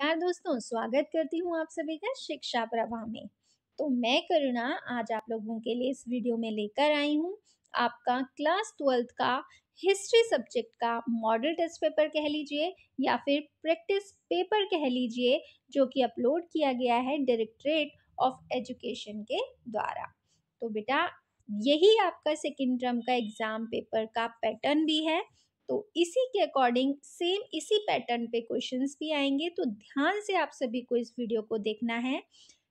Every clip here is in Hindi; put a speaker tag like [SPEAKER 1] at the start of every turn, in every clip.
[SPEAKER 1] नमस्कार दोस्तों स्वागत करती हूँ आप सभी का शिक्षा प्रभा में तो मैं करुणा आज आप लोगों के लिए इस वीडियो में लेकर आई हूँ आपका क्लास ट्वेल्थ का हिस्ट्री सब्जेक्ट का मॉडल टेस्ट पेपर कह लीजिए या फिर प्रैक्टिस पेपर कह लीजिए जो कि अपलोड किया गया है डायरेक्टरेट ऑफ एजुकेशन के द्वारा तो बेटा यही आपका सेकेंड टर्म का एग्ज़ाम पेपर का पैटर्न भी है तो इसी के अकॉर्डिंग सेम इसी पैटर्न पे क्वेश्चंस भी आएंगे तो ध्यान से आप सभी को इस वीडियो को देखना है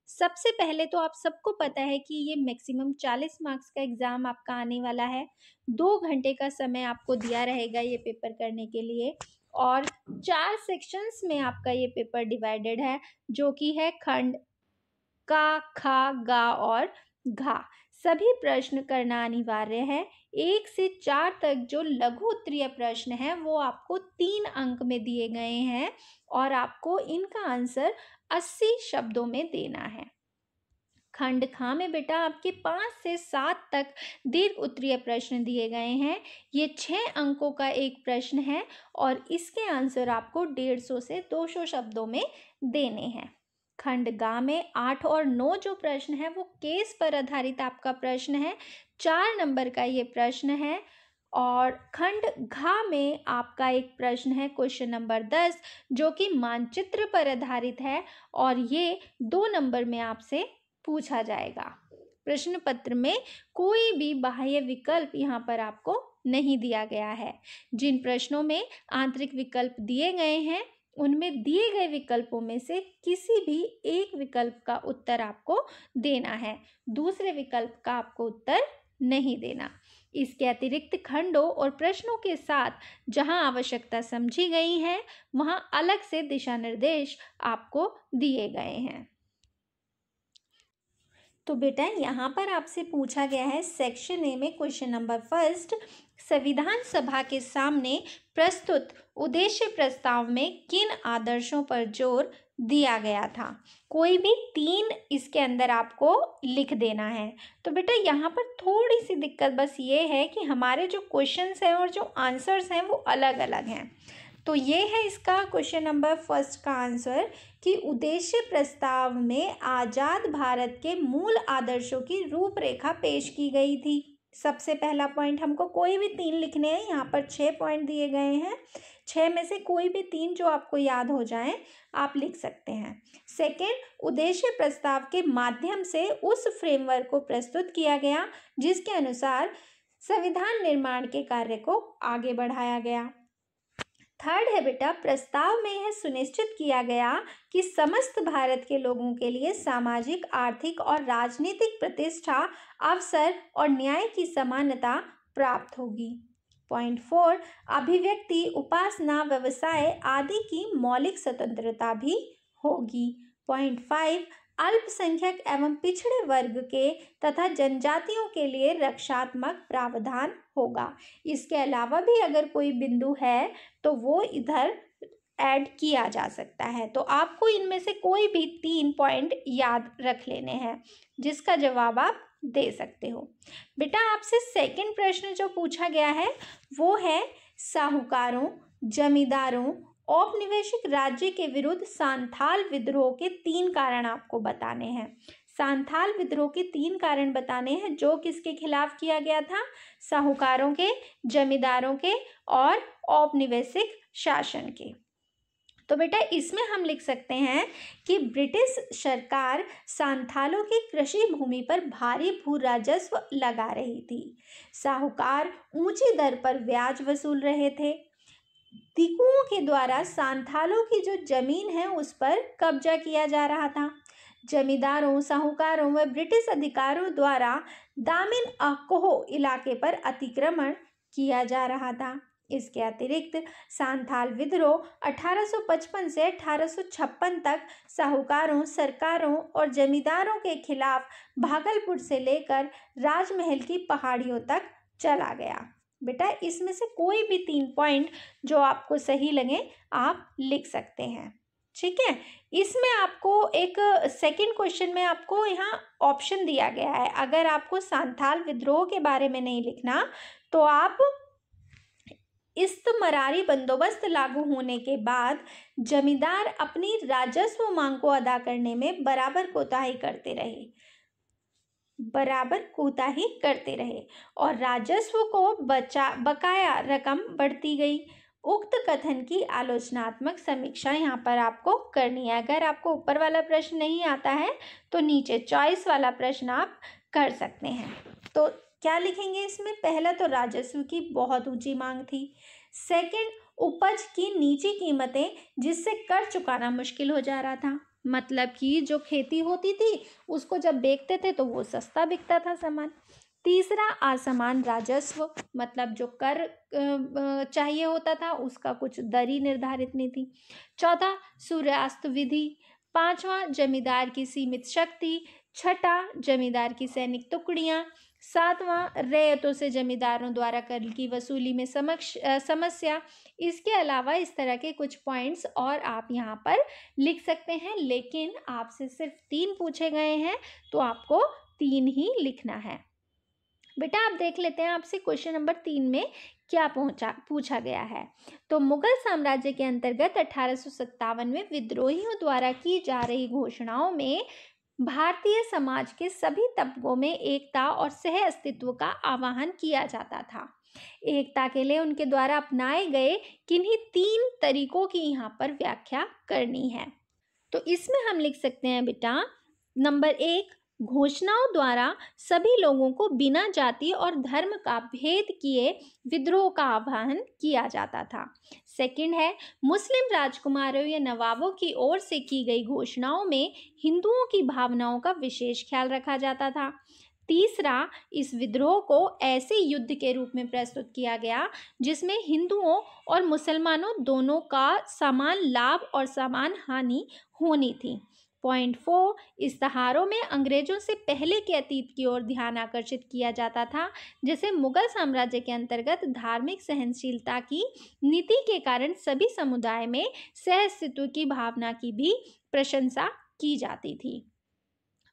[SPEAKER 1] सबसे पहले तो आप सबको पता है कि ये मैक्सिमम चालीस मार्क्स का एग्ज़ाम आपका आने वाला है दो घंटे का समय आपको दिया रहेगा ये पेपर करने के लिए और चार सेक्शंस में आपका ये पेपर डिवाइडेड है जो कि है खंड का खा गा और घा सभी प्रश्न करना अनिवार्य है एक से चार तक जो लघु उत्तरीय प्रश्न है वो आपको तीन अंक में दिए गए हैं और आपको इनका आंसर अस्सी शब्दों में देना है खंड खा में बेटा आपके पाँच से सात तक दीर्घ उत्तरीय प्रश्न दिए गए हैं ये छः अंकों का एक प्रश्न है और इसके आंसर आपको डेढ़ सौ से दो सौ शब्दों में देने हैं खंड गा में आठ और नौ जो प्रश्न है वो केस पर आधारित आपका प्रश्न है चार नंबर का ये प्रश्न है और खंड घा में आपका एक प्रश्न है क्वेश्चन नंबर दस जो कि मानचित्र पर आधारित है और ये दो नंबर में आपसे पूछा जाएगा प्रश्न पत्र में कोई भी बाह्य विकल्प यहाँ पर आपको नहीं दिया गया है जिन प्रश्नों में आंतरिक विकल्प दिए गए हैं उनमें दिए गए विकल्पों में से किसी भी एक विकल्प का उत्तर आपको देना है दूसरे विकल्प का आपको उत्तर नहीं देना इसके अतिरिक्त खंडों और प्रश्नों के साथ जहां आवश्यकता समझी गई है वहां अलग से दिशा निर्देश आपको दिए गए हैं तो बेटा यहाँ पर आपसे पूछा गया है सेक्शन ए में क्वेश्चन नंबर फर्स्ट संविधान सभा के सामने प्रस्तुत उद्देश्य प्रस्ताव में किन आदर्शों पर जोर दिया गया था कोई भी तीन इसके अंदर आपको लिख देना है तो बेटा यहाँ पर थोड़ी सी दिक्कत बस ये है कि हमारे जो क्वेश्चंस हैं और जो आंसर्स हैं वो अलग अलग हैं तो ये है इसका क्वेश्चन नंबर फर्स्ट का आंसर कि उद्देश्य प्रस्ताव में आज़ाद भारत के मूल आदर्शों की रूपरेखा पेश की गई थी सबसे पहला पॉइंट हमको कोई भी तीन लिखने हैं यहाँ पर छः पॉइंट दिए गए हैं छः में से कोई भी तीन जो आपको याद हो जाए आप लिख सकते हैं सेकेंड उद्देश्य प्रस्ताव के माध्यम से उस फ्रेमवर्क को प्रस्तुत किया गया जिसके अनुसार संविधान निर्माण के कार्य को आगे बढ़ाया गया थर्ड है बेटा प्रस्ताव में यह सुनिश्चित किया गया कि समस्त भारत के लोगों के लिए सामाजिक आर्थिक और राजनीतिक प्रतिष्ठा अवसर और न्याय की समानता प्राप्त होगी पॉइंट फोर अभिव्यक्ति उपासना व्यवसाय आदि की मौलिक स्वतंत्रता भी होगी पॉइंट फाइव अल्पसंख्यक एवं पिछड़े वर्ग के तथा जनजातियों के लिए रक्षात्मक प्रावधान होगा इसके अलावा भी अगर कोई बिंदु है तो वो इधर ऐड किया जा सकता है तो आपको इनमें से कोई भी तीन पॉइंट याद रख लेने हैं जिसका जवाब आप दे सकते हो बेटा आपसे सेकंड प्रश्न जो पूछा गया है वो है साहूकारों जमींदारों औपनिवेशिक राज्य के विरुद्ध सांथाल विद्रोह के तीन कारण आपको बताने हैं सांथाल विद्रोह के तीन कारण बताने हैं जो किसके खिलाफ किया गया था साहूकारों के जमींदारों के और औपनिवेशिक शासन के तो बेटा इसमें हम लिख सकते हैं कि ब्रिटिश सरकार सांथालों की कृषि भूमि पर भारी भू राजस्व लगा रही थी साहूकार ऊंची दर पर ब्याज वसूल रहे थे दिकुओं के द्वारा सांथालों की जो जमीन है उस पर कब्जा किया जा रहा था जमींदारों साहूकारों व ब्रिटिश अधिकारों द्वारा दामिन अकोहो इलाके पर अतिक्रमण किया जा रहा था इसके अतिरिक्त सांथाल विद्रोह 1855 से 1856 तक साहूकारों सरकारों और जमींदारों के खिलाफ भागलपुर से लेकर राजमहल की पहाड़ियों तक चला गया बेटा इसमें से कोई भी तीन पॉइंट जो आपको सही लगे आप लिख सकते हैं ठीक है इसमें आपको एक सेकंड क्वेश्चन में आपको यहाँ ऑप्शन दिया गया है अगर आपको सांथाल विद्रोह के बारे में नहीं लिखना तो आप इस्तमरारी बंदोबस्त लागू होने के बाद जमींदार अपनी राजस्व मांग को अदा करने में बराबर कोताही करते रहे बराबर कोताही करते रहे और राजस्व को बचा बकाया रकम बढ़ती गई उक्त कथन की आलोचनात्मक समीक्षा यहाँ पर आपको करनी है अगर आपको ऊपर वाला प्रश्न नहीं आता है तो नीचे चॉइस वाला प्रश्न आप कर सकते हैं तो क्या लिखेंगे इसमें पहला तो राजस्व की बहुत ऊंची मांग थी सेकंड उपज की नीची कीमतें जिससे कर चुकाना मुश्किल हो जा रहा था मतलब कि जो खेती होती थी उसको जब बेचते थे तो वो सस्ता बिकता था सामान तीसरा असमान राजस्व मतलब जो कर चाहिए होता था उसका कुछ दर ही निर्धारित नहीं थी चौथा सूर्यास्त विधि पांचवा जमींदार की सीमित शक्ति छठा जमींदार की सैनिक टुकड़ियाँ सातवां रैयतों से जमींदारों द्वारा कर की वसूली में समक्ष आ, समस्या इसके अलावा इस तरह के कुछ पॉइंट्स और आप यहाँ पर लिख सकते हैं लेकिन आपसे सिर्फ तीन पूछे गए हैं तो आपको तीन ही लिखना है बेटा आप देख लेते हैं आपसे क्वेश्चन नंबर तीन में क्या पहुंचा पूछा गया है तो मुगल साम्राज्य के अंतर्गत अठारह में विद्रोहियों द्वारा की जा रही घोषणाओं में भारतीय समाज के सभी तबकों में एकता और सह अस्तित्व का आवाहन किया जाता था एकता के लिए उनके द्वारा अपनाए गए किन्हीं तीन तरीकों की यहाँ पर व्याख्या करनी है तो इसमें हम लिख सकते हैं बेटा नंबर एक घोषणाओं द्वारा सभी लोगों को बिना जाति और धर्म का भेद किए विद्रोह का आह्वान किया जाता था सेकंड है मुस्लिम राजकुमारों या नवाबों की ओर से की गई घोषणाओं में हिंदुओं की भावनाओं का विशेष ख्याल रखा जाता था तीसरा इस विद्रोह को ऐसे युद्ध के रूप में प्रस्तुत किया गया जिसमें हिंदुओं और मुसलमानों दोनों का समान लाभ और समान हानि होनी थी पॉइंट फोर इश्तहारों में अंग्रेजों से पहले के अतीत की ओर ध्यान आकर्षित किया जाता था जैसे मुगल साम्राज्य के अंतर्गत धार्मिक सहनशीलता की नीति के कारण सभी समुदाय में सहस्तित्व की भावना की भी प्रशंसा की जाती थी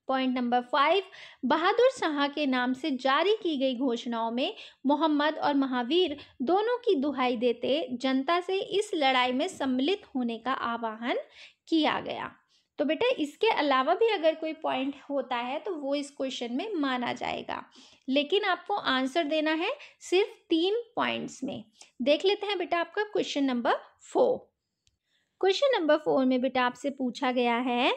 [SPEAKER 1] point number five Bahadur Shah के नाम से जारी की गई घोषणाओं में मोहम्मद और महावीर दोनों की दुहाई देते जनता से इस लड़ाई में सम्मिलित होने का आह्वान किया गया तो बेटा इसके अलावा भी अगर कोई पॉइंट होता है तो वो इस क्वेश्चन में माना जाएगा लेकिन आपको आंसर देना है सिर्फ तीन पॉइंट्स में देख लेते हैं बेटा आपका question number four question number four में बेटा आपसे पूछा गया है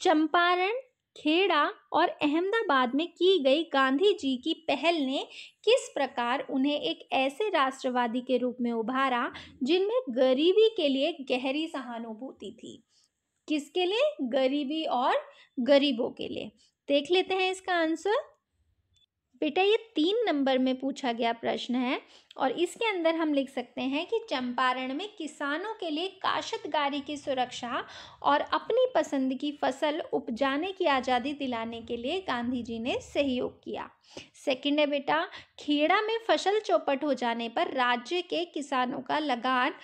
[SPEAKER 1] चंपारण खेड़ा और अहमदाबाद में की गई गांधी जी की पहल ने किस प्रकार उन्हें एक ऐसे राष्ट्रवादी के रूप में उभारा जिनमें गरीबी के लिए गहरी सहानुभूति थी किसके लिए गरीबी और गरीबों के लिए देख लेते हैं इसका आंसर बेटा ये तीन नंबर में पूछा गया प्रश्न है और इसके अंदर हम लिख सकते हैं कि चंपारण में किसानों के लिए काश्तकारी की सुरक्षा और अपनी पसंद की फसल उपजाने की आज़ादी दिलाने के लिए गांधी जी ने सहयोग किया सेकंड है बेटा खेड़ा में फसल चौपट हो जाने पर राज्य के किसानों का लगान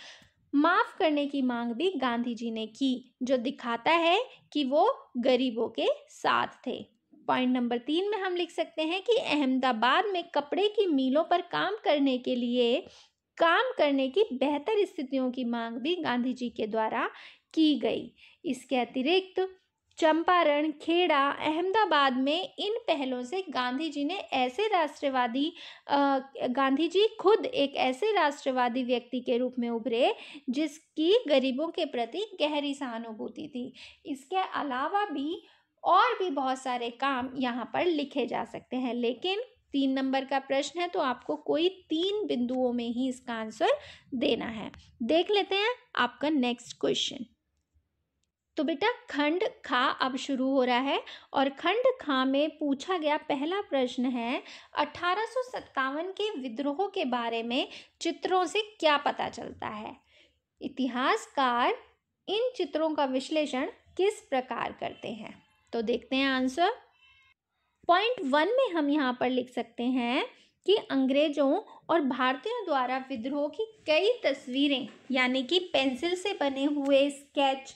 [SPEAKER 1] माफ़ करने की मांग भी गांधी जी ने की जो दिखाता है कि वो गरीबों के साथ थे पॉइंट नंबर तीन में हम लिख सकते हैं कि अहमदाबाद में कपड़े की मीलों पर काम करने के लिए काम करने की बेहतर स्थितियों की मांग भी गांधी जी के द्वारा की गई इसके अतिरिक्त चंपारण खेड़ा अहमदाबाद में इन पहलों से गांधी जी ने ऐसे राष्ट्रवादी गांधी जी खुद एक ऐसे राष्ट्रवादी व्यक्ति के रूप में उभरे जिसकी गरीबों के प्रति गहरी सहानुभूति थी इसके अलावा भी और भी बहुत सारे काम यहाँ पर लिखे जा सकते हैं लेकिन तीन नंबर का प्रश्न है तो आपको कोई तीन बिंदुओं में ही इसका आंसर देना है देख लेते हैं आपका नेक्स्ट क्वेश्चन तो बेटा खंड खा अब शुरू हो रहा है और खंड खा में पूछा गया पहला प्रश्न है अठारह के विद्रोह के बारे में चित्रों से क्या पता चलता है इतिहासकार इन चित्रों का विश्लेषण किस प्रकार करते हैं तो देखते हैं आंसर पॉइंट वन में हम यहाँ पर लिख सकते हैं कि अंग्रेजों और भारतीयों द्वारा विद्रोह की कई तस्वीरें यानी कि पेंसिल से बने हुए स्केच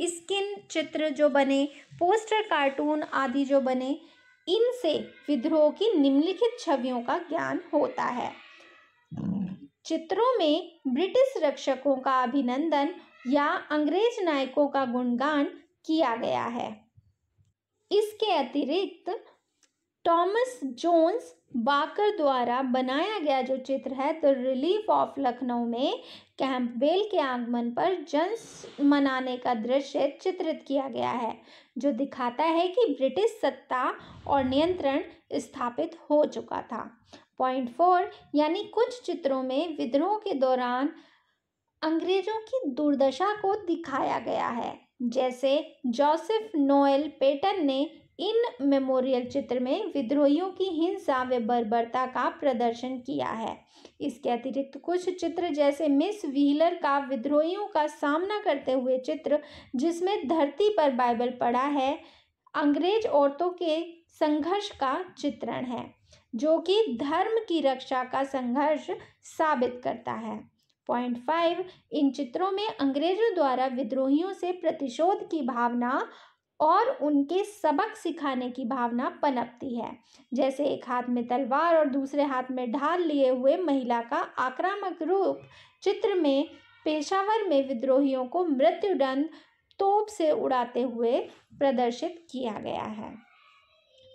[SPEAKER 1] स्किन चित्र जो बने पोस्टर कार्टून आदि जो बने इनसे विद्रोह की निम्नलिखित छवियों का ज्ञान होता है चित्रों में ब्रिटिश रक्षकों का अभिनंदन या अंग्रेज नायकों का गुणगान किया गया है इसके अतिरिक्त टॉमस जोन्स बाकर द्वारा बनाया गया जो चित्र है द रिलीफ ऑफ लखनऊ में कैंपबेल के आगमन पर जन मनाने का दृश्य चित्रित किया गया है जो दिखाता है कि ब्रिटिश सत्ता और नियंत्रण स्थापित हो चुका था पॉइंट फोर यानी कुछ चित्रों में विद्रोह के दौरान अंग्रेजों की दुर्दशा को दिखाया गया है जैसे जोसेफ नोएल पेटन ने इन मेमोरियल चित्र में विद्रोहियों की हिंसा व बर्बरता का प्रदर्शन किया है इसके अतिरिक्त कुछ चित्र जैसे मिस व्हीलर का विद्रोहियों का सामना करते हुए चित्र जिसमें धरती पर बाइबल पड़ा है अंग्रेज औरतों के संघर्ष का चित्रण है जो कि धर्म की रक्षा का संघर्ष साबित करता है पॉइंट फाइव इन चित्रों में अंग्रेजों द्वारा विद्रोहियों से प्रतिशोध की भावना और उनके सबक सिखाने की भावना पनपती है जैसे एक हाथ में तलवार और दूसरे हाथ में ढाल लिए हुए महिला का आक्रामक रूप चित्र में पेशावर में विद्रोहियों को मृत्युदंड तोप से उड़ाते हुए प्रदर्शित किया गया है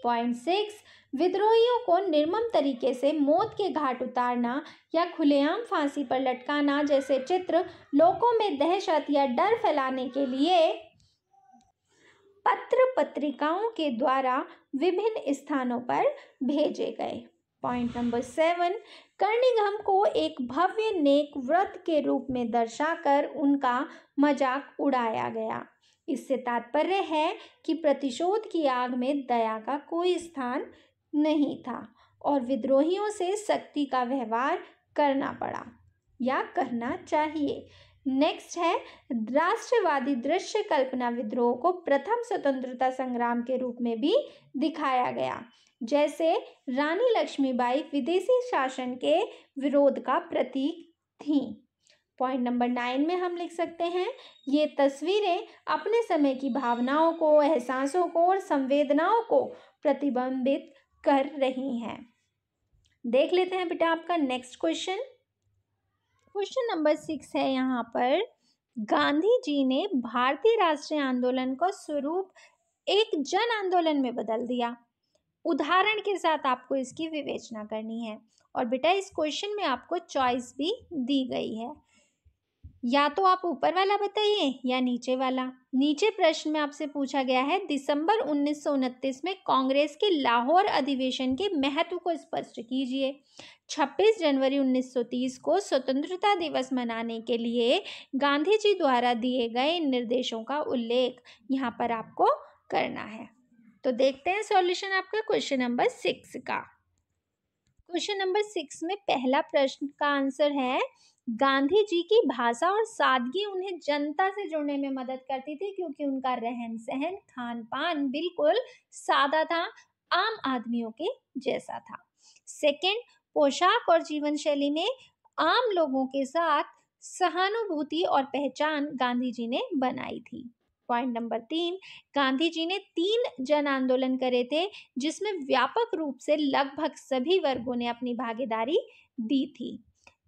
[SPEAKER 1] पॉइंट सिक्स विद्रोहियों को निर्मम तरीके से मौत के घाट उतारना या खुलेआम फांसी पर लटकाना जैसे चित्र लोगों में दहशत या डर फैलाने के लिए पत्र पत्रिकाओं के द्वारा विभिन्न स्थानों पर भेजे गए पॉइंट नंबर सेवन कर्णिघम को एक भव्य नेक व्रत के रूप में दर्शाकर उनका मजाक उड़ाया गया इससे तात्पर्य है कि प्रतिशोध की आग में दया का कोई स्थान नहीं था और विद्रोहियों से शक्ति का व्यवहार करना पड़ा या करना चाहिए नेक्स्ट है राष्ट्रवादी दृश्य कल्पना विद्रोह को प्रथम स्वतंत्रता संग्राम के रूप में भी दिखाया गया जैसे रानी लक्ष्मीबाई विदेशी शासन के विरोध का प्रतीक थी पॉइंट नंबर नाइन में हम लिख सकते हैं ये तस्वीरें अपने समय की भावनाओं को एहसासों को और संवेदनाओं को प्रतिबंबित कर रही हैं देख लेते हैं बेटा आपका next question question number six है यहाँ पर गांधी जी ने भारतीय राष्ट्रीय आंदोलन का स्वरूप एक जन आंदोलन में बदल दिया उदाहरण के साथ आपको इसकी विवेचना करनी है और बेटा इस क्वेश्चन में आपको चॉइस भी दी गई है या तो आप ऊपर वाला बताइए या नीचे वाला नीचे प्रश्न में आपसे पूछा गया है दिसंबर उन्नीस में कांग्रेस के लाहौर अधिवेशन के महत्व को स्पष्ट कीजिए 26 जनवरी 1930 को स्वतंत्रता दिवस मनाने के लिए गांधी जी द्वारा दिए गए निर्देशों का उल्लेख यहाँ पर आपको करना है तो देखते हैं सॉल्यूशन आपका क्वेश्चन नंबर सिक्स का क्वेश्चन नंबर सिक्स में पहला प्रश्न का आंसर है गांधी जी की भाषा और सादगी उन्हें जनता से जुड़ने में मदद करती थी क्योंकि उनका रहन सहन खान पान बिल्कुल सादा था आम आदमियों के जैसा था सेकंड पोशाक और जीवन शैली में आम लोगों के साथ सहानुभूति और पहचान गांधी जी ने बनाई थी पॉइंट नंबर तीन गांधी जी ने तीन जन आंदोलन करे थे जिसमें व्यापक रूप से लगभग सभी वर्गों ने अपनी भागीदारी दी थी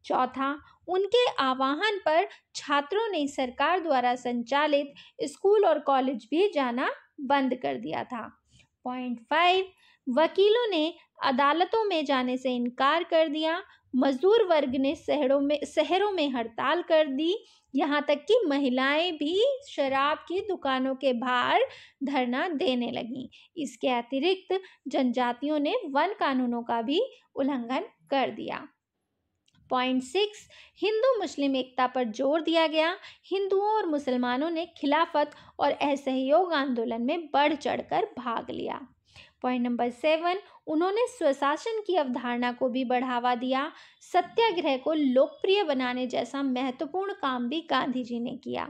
[SPEAKER 1] चौथा उनके आवाहन पर छात्रों ने सरकार द्वारा संचालित स्कूल और कॉलेज भी जाना बंद कर दिया था पॉइंट फाइव वकीलों ने अदालतों में जाने से इनकार कर दिया मजदूर वर्ग ने शहरों में शहरों में हड़ताल कर दी यहाँ तक कि महिलाएं भी शराब की दुकानों के बाहर धरना देने लगीं इसके अतिरिक्त जनजातियों ने वन कानूनों का भी उल्लंघन कर दिया पॉइंट सिक्स हिंदू मुस्लिम एकता पर जोर दिया गया हिंदुओं और मुसलमानों ने खिलाफत और असहयोग आंदोलन में बढ़ चढ़कर भाग लिया पॉइंट नंबर सेवन उन्होंने स्वशासन की अवधारणा को भी बढ़ावा दिया सत्याग्रह को लोकप्रिय बनाने जैसा महत्वपूर्ण काम भी गांधी जी ने किया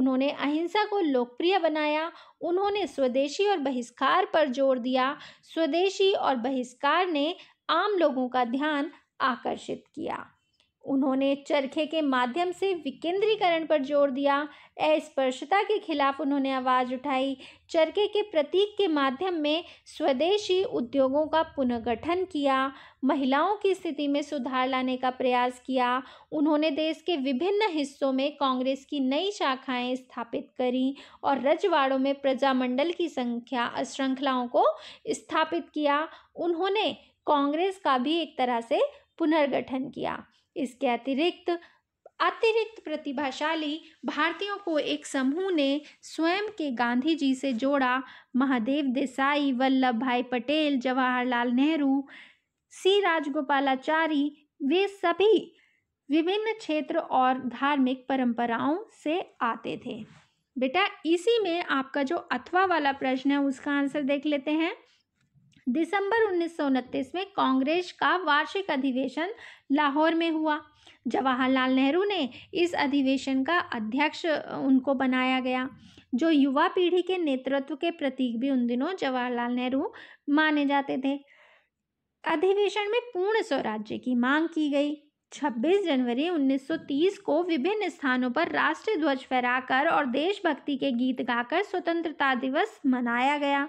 [SPEAKER 1] उन्होंने अहिंसा को लोकप्रिय बनाया उन्होंने स्वदेशी और बहिष्कार पर जोर दिया स्वदेशी और बहिष्कार ने आम लोगों का ध्यान आकर्षित किया उन्होंने चरखे के माध्यम से विकेंद्रीकरण पर जोर दिया अस्पर्शता के खिलाफ उन्होंने आवाज़ उठाई चरखे के प्रतीक के माध्यम में स्वदेशी उद्योगों का पुनर्गठन किया महिलाओं की स्थिति में सुधार लाने का प्रयास किया उन्होंने देश के विभिन्न हिस्सों में कांग्रेस की नई शाखाएं स्थापित करी और रजवाड़ों में प्रजामंडल की संख्या श्रृंखलाओं को स्थापित किया उन्होंने कांग्रेस का भी एक तरह से पुनर्गठन किया इसके अतिरिक्त अतिरिक्त प्रतिभाशाली भारतीयों को एक समूह ने स्वयं के गांधी जी से जोड़ा महादेव देसाई वल्लभ भाई पटेल जवाहरलाल नेहरू सी राजगोपालाचारी वे सभी विभिन्न क्षेत्र और धार्मिक परंपराओं से आते थे बेटा इसी में आपका जो अथवा वाला प्रश्न है उसका आंसर देख लेते हैं दिसंबर उन्नीस में कांग्रेस का वार्षिक अधिवेशन लाहौर में हुआ जवाहरलाल नेहरू ने इस अधिवेशन का अध्यक्ष उनको बनाया गया जो युवा पीढ़ी के नेतृत्व के प्रतीक भी उन दिनों जवाहरलाल नेहरू माने जाते थे अधिवेशन में पूर्ण स्वराज्य की मांग की गई 26 जनवरी 1930 को विभिन्न स्थानों पर राष्ट्रीय ध्वज फहराकर और देशभक्ति के गीत गाकर स्वतंत्रता दिवस मनाया गया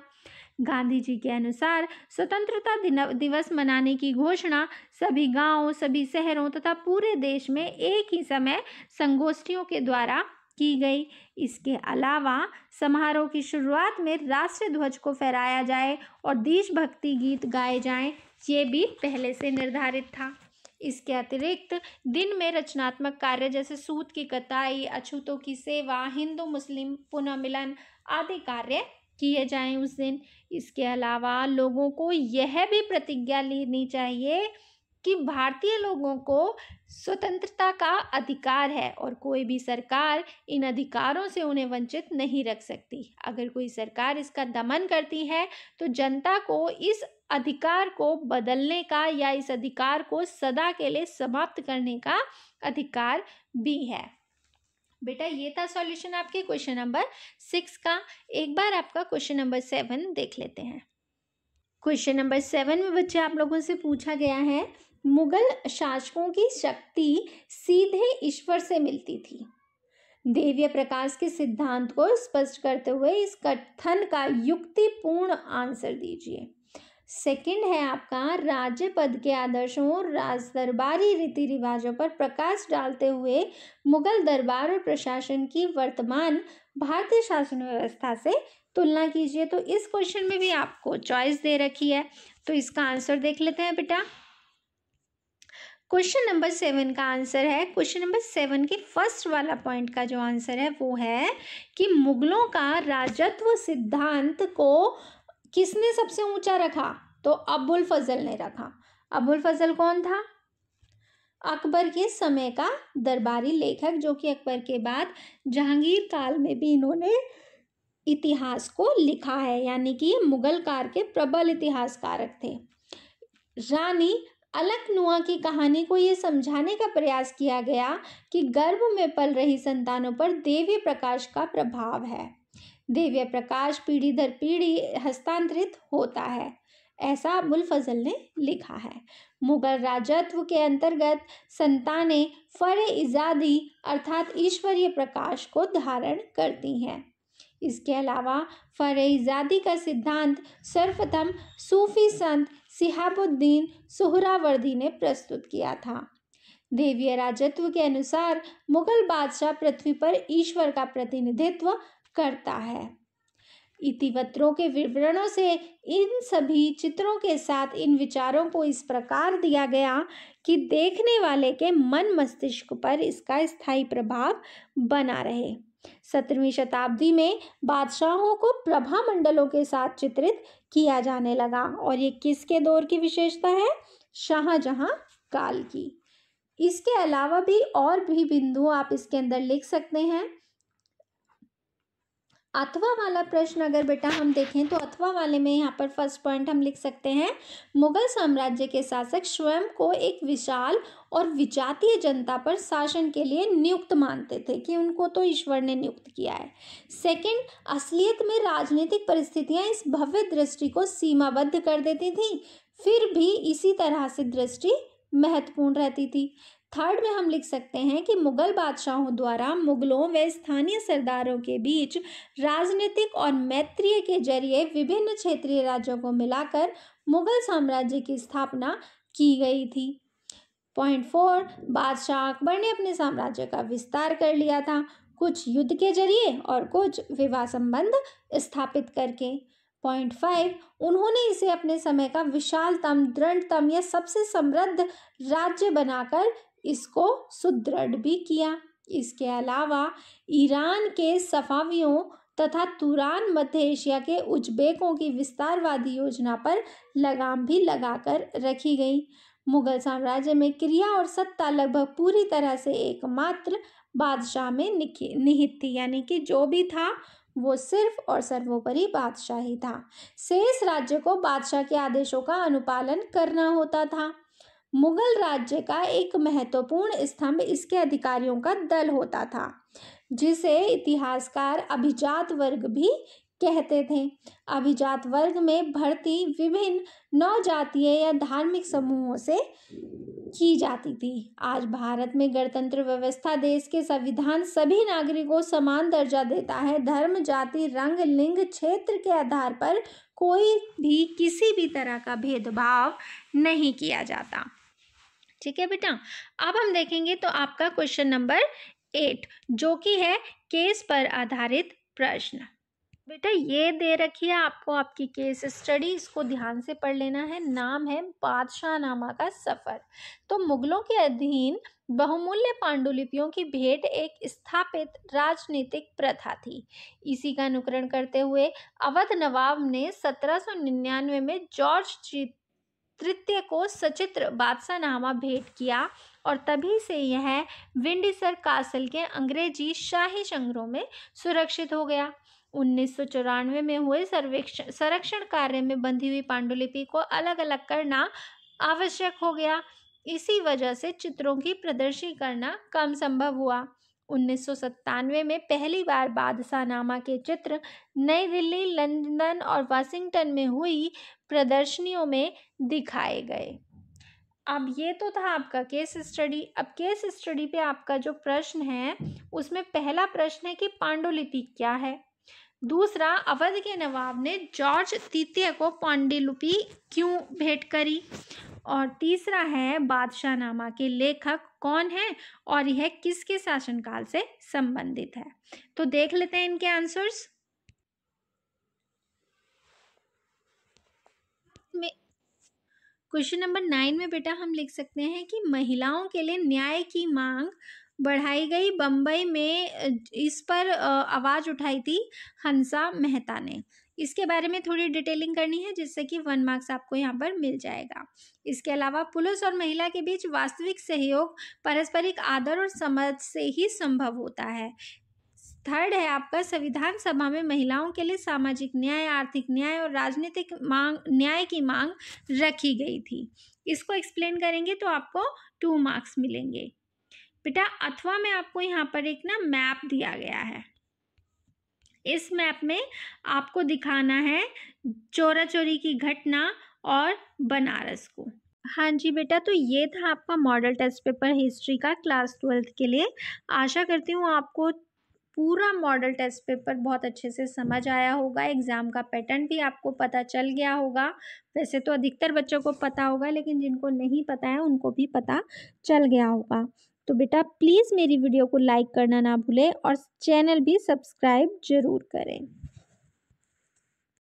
[SPEAKER 1] गांधी जी के अनुसार स्वतंत्रता दिवस मनाने की घोषणा सभी गांवों सभी शहरों तथा पूरे देश में एक ही समय संगोष्ठियों के द्वारा की गई इसके अलावा समारोह की शुरुआत में राष्ट्रीय ध्वज को फहराया जाए और देशभक्ति गीत गाए जाएं ये भी पहले से निर्धारित था इसके अतिरिक्त दिन में रचनात्मक कार्य जैसे सूत की कताई अछूतों की सेवा हिंदू मुस्लिम पुनः मिलन आदि कार्य किए जाएं उस दिन इसके अलावा लोगों को यह भी प्रतिज्ञा लेनी चाहिए कि भारतीय लोगों को स्वतंत्रता का अधिकार है और कोई भी सरकार इन अधिकारों से उन्हें वंचित नहीं रख सकती अगर कोई सरकार इसका दमन करती है तो जनता को इस अधिकार को बदलने का या इस अधिकार को सदा के लिए समाप्त करने का अधिकार भी है बेटा ये था सॉल्यूशन आपके क्वेश्चन नंबर सिक्स का एक बार आपका क्वेश्चन नंबर सेवन देख लेते हैं क्वेश्चन नंबर सेवन में बच्चे आप लोगों से पूछा गया है मुगल शासकों की शक्ति सीधे ईश्वर से मिलती थी देव्य प्रकाश के सिद्धांत को स्पष्ट करते हुए इस कथन का युक्तिपूर्ण आंसर दीजिए सेकंड है आपका राज्य पद के आदर्शों और राज दरबारी रीति रिवाजों पर प्रकाश डालते हुए मुगल दरबार और प्रशासन की वर्तमान भारतीय शासन व्यवस्था से तुलना कीजिए तो इस क्वेश्चन में भी आपको चॉइस दे रखी है तो इसका आंसर देख लेते हैं बेटा क्वेश्चन नंबर सेवन का आंसर है क्वेश्चन नंबर सेवन के फर्स्ट वाला पॉइंट का जो आंसर है वो है कि मुगलों का राजत्व सिद्धांत को किसने सबसे ऊंचा रखा तो अबुल फजल ने रखा अबुल फजल कौन था अकबर के समय का दरबारी लेखक जो कि अकबर के बाद जहांगीर काल में भी इन्होंने इतिहास को लिखा है यानी कि ये मुगल कार के प्रबल इतिहासकारक थे रानी अलकनुआ की कहानी को ये समझाने का प्रयास किया गया कि गर्भ में पल रही संतानों पर देवी प्रकाश का प्रभाव है दिव्य प्रकाश पीढ़ी दर पीढ़ी हस्तांतरित होता है ऐसा अबुल फजल ने लिखा है मुगल राजत्व के अंतर्गत संतानें फर इजादी अर्थात ईश्वरीय प्रकाश को धारण करती हैं इसके अलावा फर इजादी का सिद्धांत सर्वप्रथम सूफी संत सिहाबुद्दीन सुहरावर्दी ने प्रस्तुत किया था देवीय राजत्व के अनुसार मुगल बादशाह पृथ्वी पर ईश्वर का प्रतिनिधित्व करता है इतिवत्रों के विवरणों से इन सभी चित्रों के साथ इन विचारों को इस प्रकार दिया गया कि देखने वाले के मन मस्तिष्क पर इसका स्थायी प्रभाव बना रहे सत्रहवीं शताब्दी में बादशाहों को प्रभा मंडलों के साथ चित्रित किया जाने लगा और ये किसके दौर की विशेषता है शाहजहां काल की इसके अलावा भी और भी बिंदु आप इसके अंदर लिख सकते हैं अथवा वाला प्रश्न अगर बेटा हम देखें तो अथवा वाले में यहाँ पर फर्स्ट पॉइंट हम लिख सकते हैं मुगल साम्राज्य के शासक स्वयं को एक विशाल और विजातीय जनता पर शासन के लिए नियुक्त मानते थे कि उनको तो ईश्वर ने नियुक्त किया है सेकंड असलियत में राजनीतिक परिस्थितियाँ इस भव्य दृष्टि को सीमाबद्ध कर देती थी फिर भी इसी तरह से दृष्टि महत्वपूर्ण रहती थी थर्ड में हम लिख सकते हैं कि मुगल बादशाहों द्वारा मुगलों व स्थानीय सरदारों के बीच राजनीतिक और मैत्रीय के जरिए विभिन्न क्षेत्रीय राज्यों को मिलाकर मुगल साम्राज्य की स्थापना की गई थी पॉइंट फोर बादशाह अकबर ने अपने साम्राज्य का विस्तार कर लिया था कुछ युद्ध के जरिए और कुछ विवाह संबंध स्थापित करके पॉइंट फाइव उन्होंने इसे अपने समय का विशालतम दृढ़तम या सबसे समृद्ध राज्य बनाकर इसको सुदृढ़ भी किया इसके अलावा ईरान के सफ़ावियों तथा तुरान मध्य एशिया के उज्बेकों की विस्तारवादी योजना पर लगाम भी लगाकर रखी गई मुगल साम्राज्य में क्रिया और सत्ता लगभग पूरी तरह से एकमात्र बादशाह में निहित थी यानी कि जो भी था वो सिर्फ और सर्वोपरि बादशाह ही था शेष राज्य को बादशाह के आदेशों का अनुपालन करना होता था मुगल राज्य का एक महत्वपूर्ण स्तंभ इसके अधिकारियों का दल होता था जिसे इतिहासकार अभिजात वर्ग भी कहते थे अभिजात वर्ग में भर्ती विभिन्न नवजातीय या धार्मिक समूहों से की जाती थी आज भारत में गणतंत्र व्यवस्था देश के संविधान सभी नागरिकों समान दर्जा देता है धर्म जाति रंग लिंग क्षेत्र के आधार पर कोई भी किसी भी तरह का भेदभाव नहीं किया जाता ठीक है बेटा अब हम देखेंगे तो आपका क्वेश्चन नंबर एट जो कि है केस पर आधारित प्रश्न बेटा ये दे रखी है आपको आपकी केस स्टडी इसको ध्यान से पढ़ लेना है नाम है बादशाह नामा का सफ़र तो मुगलों के अधीन बहुमूल्य पांडुलिपियों की भेंट एक स्थापित राजनीतिक प्रथा थी इसी का अनुकरण करते हुए अवध नवाब ने 1799 में जॉर्ज तृतीय को सचित्र बादशाह नामा भेंट किया और तभी से यह विंडसर कासल के अंग्रेजी शाही संग्रह में सुरक्षित हो गया उन्नीस में हुए सर्वेक्षण संरक्षण कार्य में बंधी हुई पांडुलिपि को अलग अलग करना आवश्यक हो गया इसी वजह से चित्रों की प्रदर्शी करना कम संभव हुआ उन्नीस में पहली बार बादशाह नामा के चित्र नई दिल्ली लंदन और वाशिंगटन में हुई प्रदर्शनियों में दिखाए गए अब ये तो था आपका केस स्टडी अब केस स्टडी पे आपका जो प्रश्न है उसमें पहला प्रश्न है कि पांडुलिपि क्या है दूसरा अवध के नवाब ने जॉर्ज तृतीय को पांडुलिपि क्यों भेंट करी और तीसरा है बादशाह नामा के लेखक कौन है और यह किसके शासनकाल से संबंधित है तो देख लेते हैं इनके आंसर्स में क्वेश्चन नंबर नाइन में बेटा हम लिख सकते हैं कि महिलाओं के लिए न्याय की मांग बढ़ाई गई बम्बई में इस पर आवाज़ उठाई थी हंसा मेहता ने इसके बारे में थोड़ी डिटेलिंग करनी है जिससे कि वन मार्क्स आपको यहाँ पर मिल जाएगा इसके अलावा पुलिस और महिला के बीच वास्तविक सहयोग पारस्परिक आदर और समझ से ही संभव होता है थर्ड है आपका संविधान सभा में महिलाओं के लिए सामाजिक न्याय आर्थिक न्याय और राजनीतिक मांग न्याय की मांग रखी गई थी इसको एक्सप्लेन करेंगे तो आपको टू मार्क्स मिलेंगे बेटा अथवा में आपको यहाँ पर एक ना मैप दिया गया है इस मैप में आपको दिखाना है चोरा चोरी की घटना और बनारस को हाँ जी बेटा तो ये था आपका मॉडल टेस्ट पेपर हिस्ट्री का क्लास ट्वेल्थ के लिए आशा करती हूँ आपको पूरा मॉडल टेस्ट पेपर बहुत अच्छे से समझ आया होगा एग्ज़ाम का पैटर्न भी आपको पता चल गया होगा वैसे तो अधिकतर बच्चों को पता होगा लेकिन जिनको नहीं पता है उनको भी पता चल गया होगा तो बेटा प्लीज़ मेरी वीडियो को लाइक करना ना भूलें और चैनल भी सब्सक्राइब ज़रूर करें